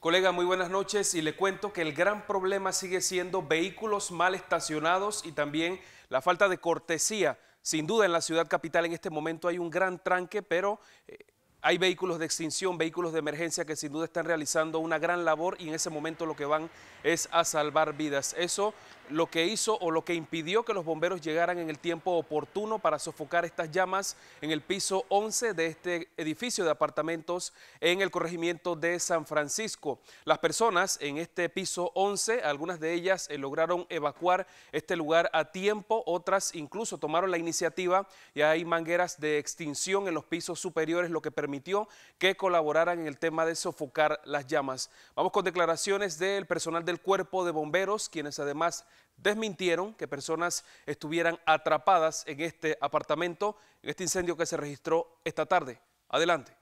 Colega, muy buenas noches y le cuento que el gran problema sigue siendo vehículos mal estacionados y también la falta de cortesía. Sin duda en la ciudad capital en este momento hay un gran tranque, pero eh, hay vehículos de extinción, vehículos de emergencia que sin duda están realizando una gran labor y en ese momento lo que van es a salvar vidas. Eso lo que hizo o lo que impidió que los bomberos llegaran en el tiempo oportuno para sofocar estas llamas en el piso 11 de este edificio de apartamentos en el corregimiento de San Francisco. Las personas en este piso 11, algunas de ellas eh, lograron evacuar este lugar a tiempo, otras incluso tomaron la iniciativa y hay mangueras de extinción en los pisos superiores, lo que permitió que colaboraran en el tema de sofocar las llamas. Vamos con declaraciones del personal del cuerpo de bomberos, quienes además desmintieron que personas estuvieran atrapadas en este apartamento, en este incendio que se registró esta tarde. Adelante.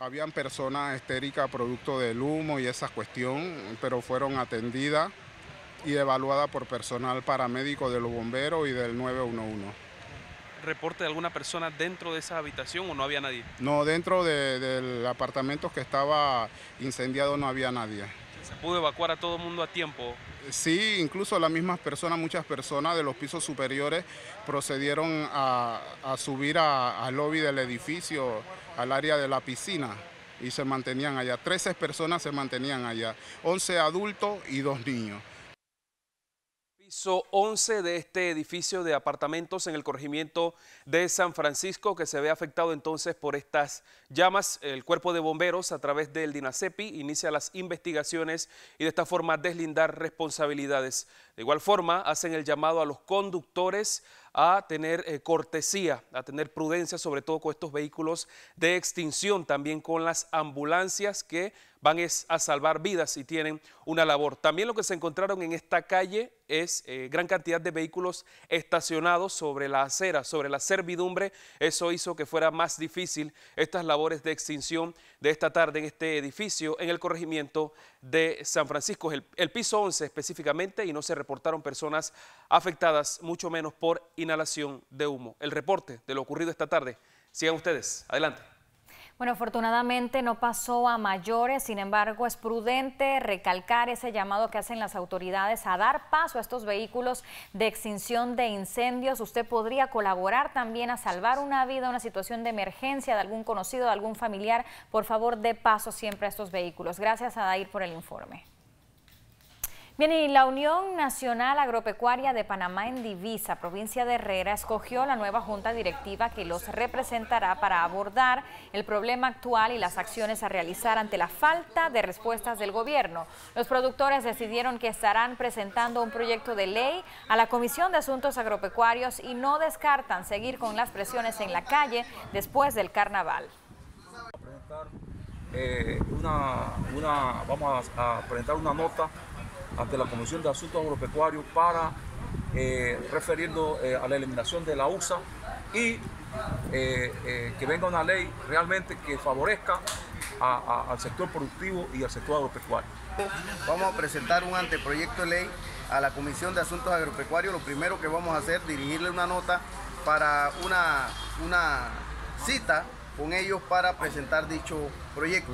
Habían personas estéricas producto del humo y esa cuestión, pero fueron atendidas y evaluadas por personal paramédico de los bomberos y del 911 reporte de alguna persona dentro de esa habitación o no había nadie? No, dentro del apartamento que estaba incendiado no había nadie. ¿Se pudo evacuar a todo el mundo a tiempo? sí, incluso las mismas personas, muchas personas de los pisos superiores procedieron a, subir al lobby del edificio, al área de la piscina y se mantenían allá. 13 personas se mantenían allá, 11 adultos y dos niños piso 11 de este edificio de apartamentos en el corregimiento de San Francisco que se ve afectado entonces por estas llamas. El cuerpo de bomberos a través del DINASEPI inicia las investigaciones y de esta forma deslindar responsabilidades. De igual forma hacen el llamado a los conductores a tener eh, cortesía, a tener prudencia, sobre todo con estos vehículos de extinción, también con las ambulancias que van a salvar vidas y tienen una labor. También lo que se encontraron en esta calle es eh, gran cantidad de vehículos estacionados sobre la acera, sobre la servidumbre. Eso hizo que fuera más difícil estas labores de extinción de esta tarde en este edificio, en el corregimiento de San Francisco, el, el piso 11 específicamente, y no se reportaron personas afectadas, mucho menos por inhalación de humo. El reporte de lo ocurrido esta tarde. Sigan ustedes. Adelante. Bueno, afortunadamente no pasó a mayores, sin embargo es prudente recalcar ese llamado que hacen las autoridades a dar paso a estos vehículos de extinción de incendios. Usted podría colaborar también a salvar una vida, una situación de emergencia de algún conocido, de algún familiar. Por favor, dé paso siempre a estos vehículos. Gracias a Dair por el informe. Bien, y la Unión Nacional Agropecuaria de Panamá en Divisa, provincia de Herrera, escogió la nueva junta directiva que los representará para abordar el problema actual y las acciones a realizar ante la falta de respuestas del gobierno. Los productores decidieron que estarán presentando un proyecto de ley a la Comisión de Asuntos Agropecuarios y no descartan seguir con las presiones en la calle después del carnaval. vamos a presentar eh, una nota ante la Comisión de Asuntos Agropecuarios para eh, referiendo eh, a la eliminación de la USA y eh, que venga una ley realmente que favorezca al sector productivo y al sector agropecuario. Vamos a presentar un anteproyecto de ley a la Comisión de Asuntos Agropecuarios. Lo primero que vamos a hacer es dirigirle una nota para una, una cita con ellos para presentar dicho proyecto.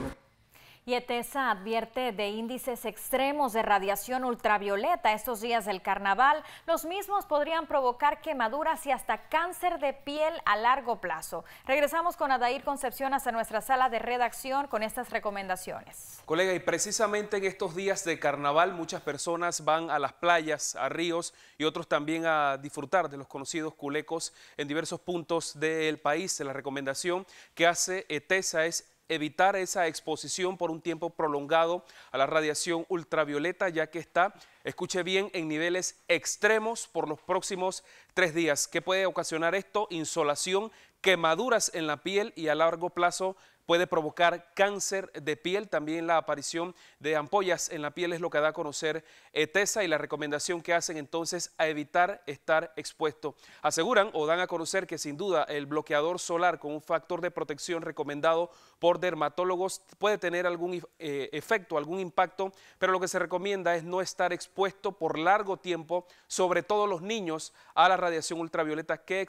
Y ETESA advierte de índices extremos de radiación ultravioleta estos días del carnaval. Los mismos podrían provocar quemaduras y hasta cáncer de piel a largo plazo. Regresamos con Adair Concepción hasta nuestra sala de redacción con estas recomendaciones. Colega, y precisamente en estos días de carnaval muchas personas van a las playas, a ríos y otros también a disfrutar de los conocidos culecos en diversos puntos del país. La recomendación que hace ETESA es evitar esa exposición por un tiempo prolongado a la radiación ultravioleta, ya que está, escuche bien, en niveles extremos por los próximos tres días. ¿Qué puede ocasionar esto? Insolación, quemaduras en la piel y a largo plazo puede provocar cáncer de piel. También la aparición de ampollas en la piel es lo que da a conocer ETESA eh, y la recomendación que hacen entonces a evitar estar expuesto. Aseguran o dan a conocer que sin duda el bloqueador solar con un factor de protección recomendado por dermatólogos puede tener algún eh, efecto, algún impacto, pero lo que se recomienda es no estar expuesto por largo tiempo, sobre todo los niños, a la radiación ultravioleta que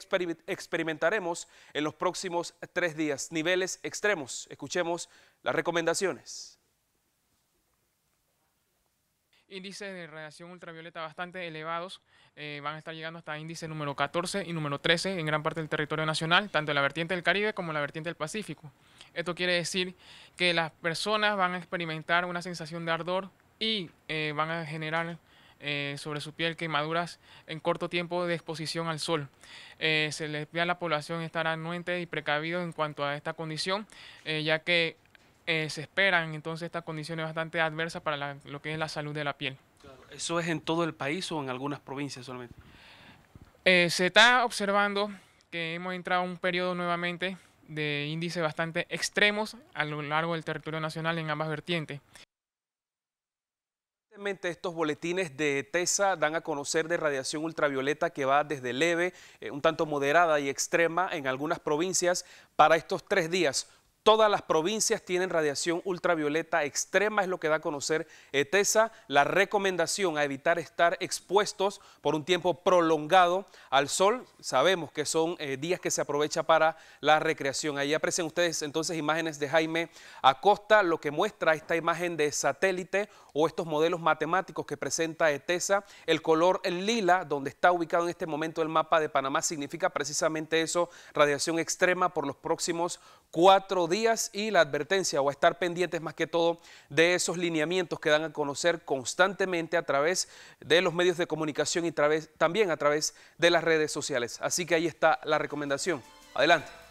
experimentaremos en los próximos tres días. Niveles extremos Escuchemos, las recomendaciones. Índices de radiación ultravioleta bastante elevados eh, van a estar llegando hasta índice número 14 y número 13 en gran parte del territorio nacional, tanto en la vertiente del Caribe como en la vertiente del Pacífico. Esto quiere decir que las personas van a experimentar una sensación de ardor y eh, van a generar eh, sobre su piel quemaduras en corto tiempo de exposición al sol. Eh, se les pide a la población estar anuente y precavido en cuanto a esta condición, eh, ya que se esperan entonces estas condiciones bastante adversas para lo que es la salud de la piel. ¿Eso es en todo el país o en algunas provincias solamente? se está observando que hemos entrado a un periodo nuevamente de índices bastante extremos a lo largo del territorio nacional en ambas vertientes estos boletines de TESA dan a conocer de radiación ultravioleta que va desde leve, eh, un tanto moderada y extrema en algunas provincias para estos tres días. Todas las provincias tienen radiación ultravioleta extrema, es lo que da a conocer ETESA. La recomendación a evitar estar expuestos por un tiempo prolongado al sol. Sabemos que son eh, días que se aprovecha para la recreación. Ahí aprecian ustedes entonces imágenes de Jaime Acosta, lo que muestra esta imagen de satélite o estos modelos matemáticos que presenta ETESA. El color lila, donde está ubicado en este momento el mapa de Panamá, significa precisamente eso, radiación extrema por los próximos cuatro días y la advertencia o estar pendientes más que todo de esos lineamientos que dan a conocer constantemente a través de los medios de comunicación y también a través de las redes sociales. Así que ahí está la recomendación. Adelante.